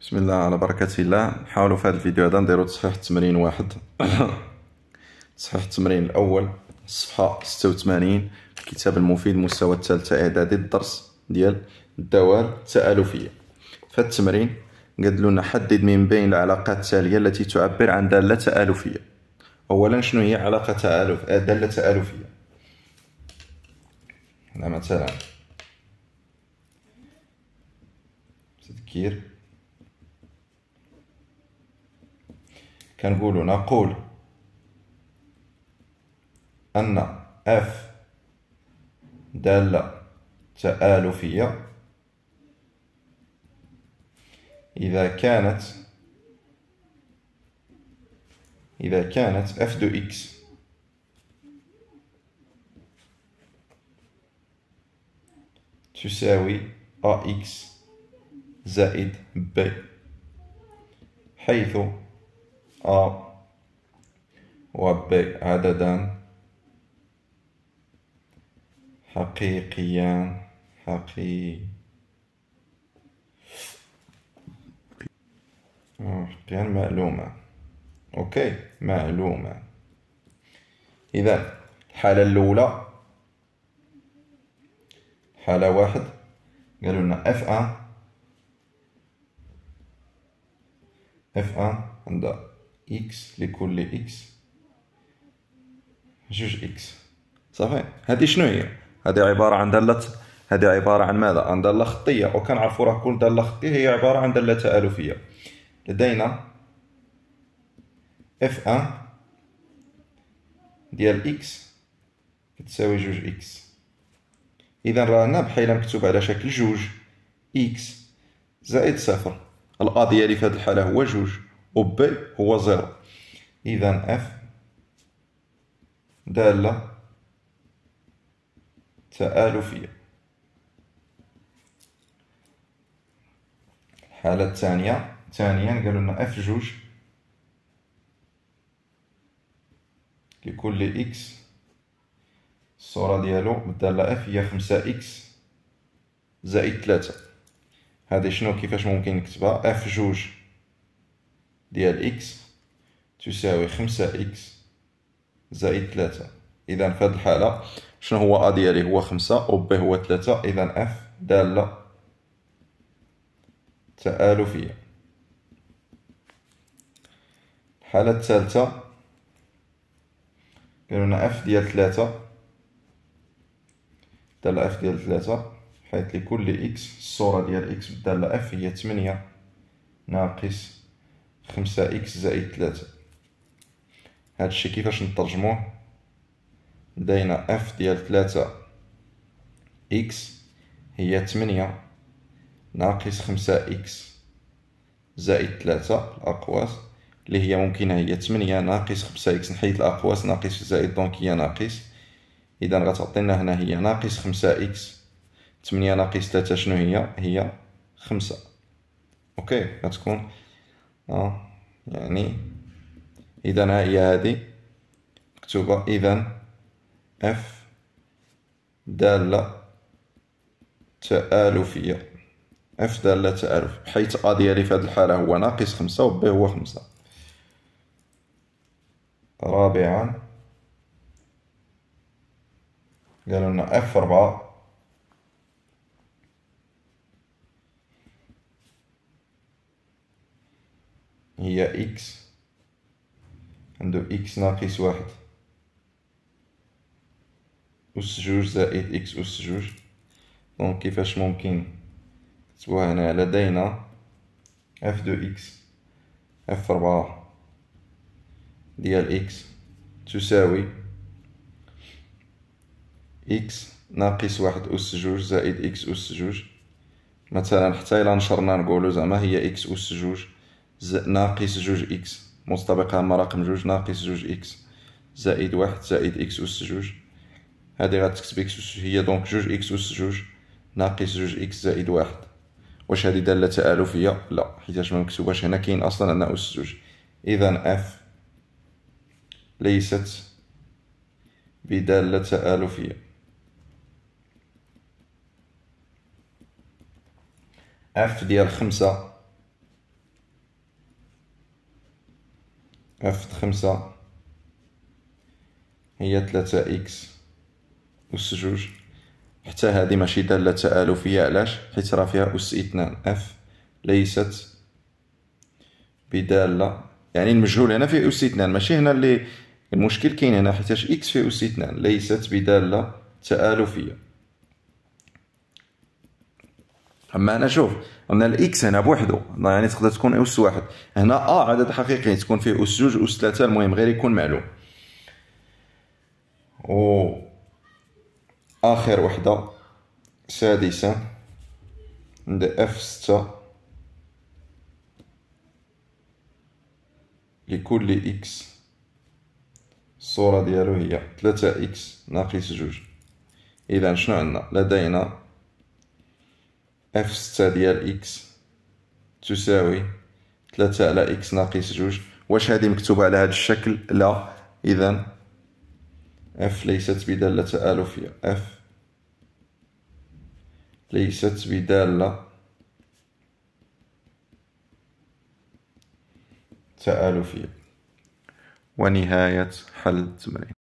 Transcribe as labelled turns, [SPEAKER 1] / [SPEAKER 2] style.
[SPEAKER 1] بسم الله على بركة الله نحاولوا في هذا الفيديو هذا نديرو تصحيح التمرين واحد تصحيح التمرين الأول صفحة ستة وثمانين الكتاب المفيد مستوى الثالثة إعدادي الدرس ديال الدوال التآلفية في التمرين قد لنا حدد من بين العلاقات التالية التي تعبر عن دالة تآلفية أولا شنو هي علاقة تآلف دالة تآلفية مثلا تذكير كنقولوا نقول أن اف دالة تآلفية إذا كانت إذا كانت اف دو إكس تساوي ا اكس زائد ب حيث أ وب عددا حقيقيا حقيقي حقيقيا معلومة أوكي معلومة إذا الحالة الأولى حالة واحد قالوا لنا اف ان اف ان عندها اكس لكل اكس جوج اكس صافي هذه شنو هي هذه عباره عن داله هذه عباره عن ماذا عن داله خطيه وكنعرفوا راه كل داله خطيه هي عباره عن داله تالفيه لدينا اف 1 ديال اكس كتساوي جوج اكس اذا رانا بحال مكتوب على شكل جوج اكس زائد صفر الا ديالي في هذه الحاله هو جوج وبي هو زيرو إذا اف دالة تآلفية الحالة الثانية ثانيا قالوا لنا اف جوج لكل اكس الصورة ديالو بالدالة اف هي خمسة اكس زائد ثلاثة هذه شنو كيفاش ممكن نكتبها اف جوج ديال إكس تساوي خمسة إكس زائد ثلاثة إذا في هذه الحالة شنو هو أ ديالي هو خمسة و ب هو ثلاثة إذا إف دالة تآلفية الحالة الثالثة قالوا لنا إف ديال ثلاثة دالة إف ديال ثلاثة حيث لكل إكس الصورة ديال إكس بالدالة إف هي تمنية ناقص خمسة إكس زائد ثلاثة هادشي كيفاش نترجموه لدينا اف ديال ثلاثة إكس هي تمنية ناقص خمسة إكس زائد ثلاثة الأقواس اللي هي ممكنة هي تمنية ناقص خمسة إكس نحيد الأقواس ناقص زائد دونك هي ناقص إذا غتعطينا هنا هي ناقص خمسة إكس تمنية ناقص ثلاثة شنو هي هي خمسة أوكي غتكون اه يعني اذا ها هي هذه مكتوبه اذا اف داله تالفيه اف داله تالف حيث ا ديالي في هذه الحاله هو ناقص خمسة و ب هو خمسة رابعا قالوا لنا اف ربعة هي إكس عنده إكس ناقص واحد أس جوج زائد إكس أس جوج دونك كيفاش ممكن نكتبوها هنا لدينا اف دو إكس اف ربعة ديال إكس تساوي إكس ناقص واحد أس جوج زائد إكس أس جوج مثلا حتى إلا نشرنا نقولو زعما هي إكس أس جوج ناقص جوج إكس مستبقة هما رقم جوج ناقص جوج إكس زائد واحد زائد إكس أس جوج هادي غتكتب إكس أس هي دونك جوج إكس أس جوج ناقص جوج إكس زائد واحد واش هادي دالة تآلفية لا حيتاش ممكتوباش هنا كاين أصلا أن أس جوج إذا إف ليست بدالة تآلفية اف ديال خمسة اف خمسة هي ثلاثة إكس أس جوج حتى هذه ماشي دالة تآلفية علاش حيت راه فيها أس اثنان أف ليست بدالة يعني المجهول هنا فيه أس اثنان ماشي هنا اللي المشكل كاين هنا حيتاش إكس فيه أس اثنان ليست بدالة تآلفية اما انا شوف ان الاكس هنا بوحدو يعني تقدر تكون اس واحد هنا ا عدد حقيقي تكون فيه اس جوج اس ثلاثه المهم غير يكون معلوم و اخر وحده سادسه عند اف ستة لكل اكس الصوره ديالو هي 3 اكس ناقص جوج اذا شنو عندنا لدينا اف ستة ديال اكس تساوي ثلاثة على اكس ناقص جوج واش هذه مكتوبة على هذا الشكل لا اذا اف ليست بدالة الوفية اف ليست بدالة تآلفية ونهاية حل التمرين